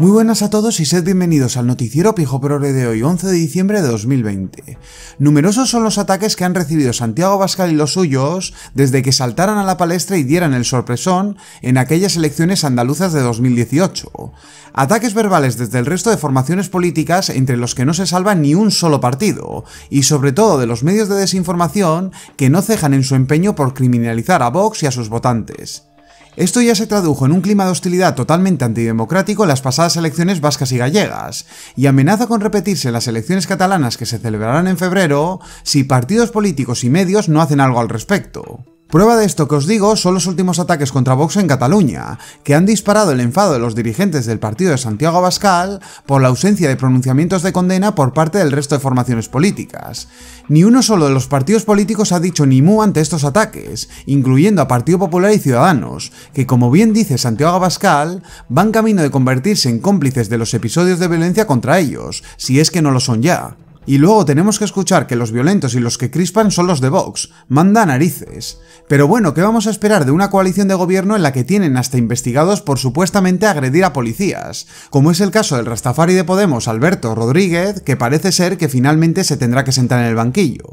Muy buenas a todos y sed bienvenidos al noticiero Pijo Prore de hoy, 11 de diciembre de 2020. Numerosos son los ataques que han recibido Santiago Bascal y los suyos desde que saltaran a la palestra y dieran el sorpresón en aquellas elecciones andaluzas de 2018. Ataques verbales desde el resto de formaciones políticas entre los que no se salva ni un solo partido, y sobre todo de los medios de desinformación que no cejan en su empeño por criminalizar a Vox y a sus votantes. Esto ya se tradujo en un clima de hostilidad totalmente antidemocrático en las pasadas elecciones vascas y gallegas, y amenaza con repetirse en las elecciones catalanas que se celebrarán en febrero si partidos políticos y medios no hacen algo al respecto. Prueba de esto que os digo son los últimos ataques contra Vox en Cataluña, que han disparado el enfado de los dirigentes del partido de Santiago Abascal por la ausencia de pronunciamientos de condena por parte del resto de formaciones políticas. Ni uno solo de los partidos políticos ha dicho ni mu ante estos ataques, incluyendo a Partido Popular y Ciudadanos, que como bien dice Santiago Abascal, van camino de convertirse en cómplices de los episodios de violencia contra ellos, si es que no lo son ya. Y luego tenemos que escuchar que los violentos y los que crispan son los de Vox. Manda narices. Pero bueno, ¿qué vamos a esperar de una coalición de gobierno en la que tienen hasta investigados por supuestamente agredir a policías? Como es el caso del Rastafari de Podemos, Alberto Rodríguez, que parece ser que finalmente se tendrá que sentar en el banquillo.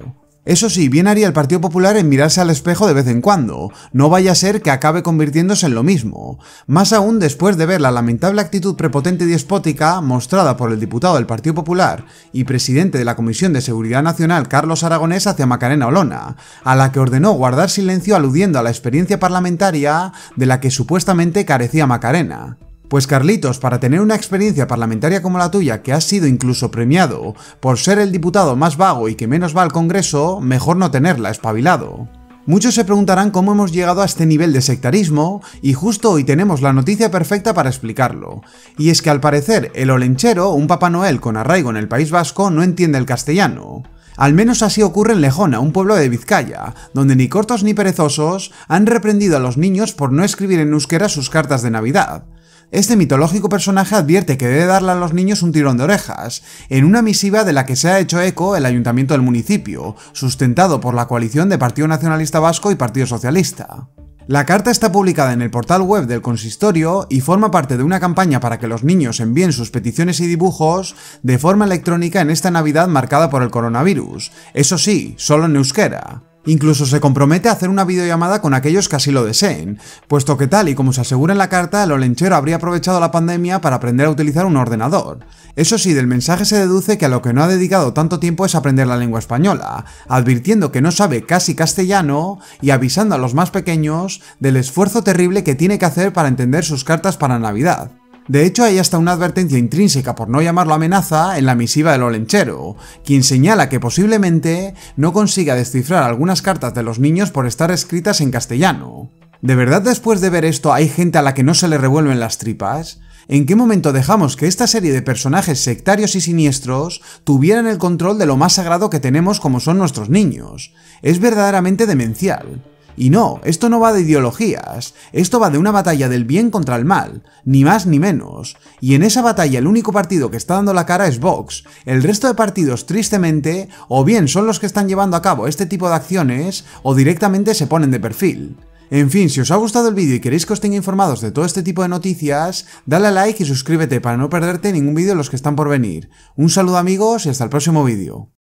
Eso sí, bien haría el Partido Popular en mirarse al espejo de vez en cuando, no vaya a ser que acabe convirtiéndose en lo mismo, más aún después de ver la lamentable actitud prepotente y despótica mostrada por el diputado del Partido Popular y presidente de la Comisión de Seguridad Nacional Carlos Aragonés hacia Macarena Olona, a la que ordenó guardar silencio aludiendo a la experiencia parlamentaria de la que supuestamente carecía Macarena. Pues Carlitos, para tener una experiencia parlamentaria como la tuya, que has sido incluso premiado por ser el diputado más vago y que menos va al Congreso, mejor no tenerla, espabilado. Muchos se preguntarán cómo hemos llegado a este nivel de sectarismo y justo hoy tenemos la noticia perfecta para explicarlo. Y es que al parecer el olenchero, un Papá Noel con arraigo en el País Vasco, no entiende el castellano. Al menos así ocurre en Lejona, un pueblo de Vizcaya, donde ni cortos ni perezosos han reprendido a los niños por no escribir en euskera sus cartas de Navidad este mitológico personaje advierte que debe darle a los niños un tirón de orejas, en una misiva de la que se ha hecho eco el ayuntamiento del municipio, sustentado por la coalición de Partido Nacionalista Vasco y Partido Socialista. La carta está publicada en el portal web del consistorio y forma parte de una campaña para que los niños envíen sus peticiones y dibujos de forma electrónica en esta Navidad marcada por el coronavirus, eso sí, solo en euskera. Incluso se compromete a hacer una videollamada con aquellos que así lo deseen, puesto que tal y como se asegura en la carta, el olenchero habría aprovechado la pandemia para aprender a utilizar un ordenador. Eso sí, del mensaje se deduce que a lo que no ha dedicado tanto tiempo es aprender la lengua española, advirtiendo que no sabe casi castellano y avisando a los más pequeños del esfuerzo terrible que tiene que hacer para entender sus cartas para Navidad. De hecho, hay hasta una advertencia intrínseca, por no llamarlo amenaza, en la misiva del Olenchero, quien señala que posiblemente no consiga descifrar algunas cartas de los niños por estar escritas en castellano. ¿De verdad después de ver esto hay gente a la que no se le revuelven las tripas? ¿En qué momento dejamos que esta serie de personajes sectarios y siniestros tuvieran el control de lo más sagrado que tenemos como son nuestros niños? Es verdaderamente demencial. Y no, esto no va de ideologías, esto va de una batalla del bien contra el mal, ni más ni menos. Y en esa batalla el único partido que está dando la cara es Vox. El resto de partidos, tristemente, o bien son los que están llevando a cabo este tipo de acciones, o directamente se ponen de perfil. En fin, si os ha gustado el vídeo y queréis que os tenga informados de todo este tipo de noticias, dale a like y suscríbete para no perderte ningún vídeo de los que están por venir. Un saludo amigos y hasta el próximo vídeo.